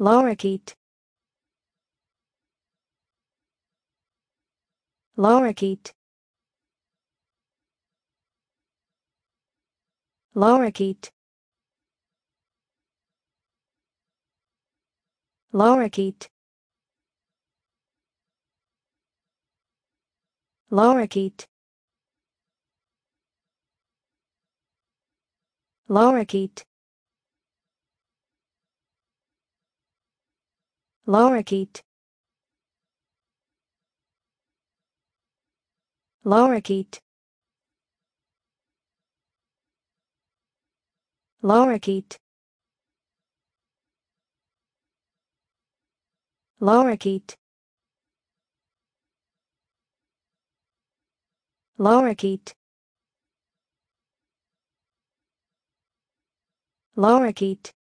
Lorikeet Lorikeet Lorikeet Lorikeet Lorikeet Lorikeet Lorikeet Lorikeet Lorikeet Lorikeet Lorikeet Lorikeet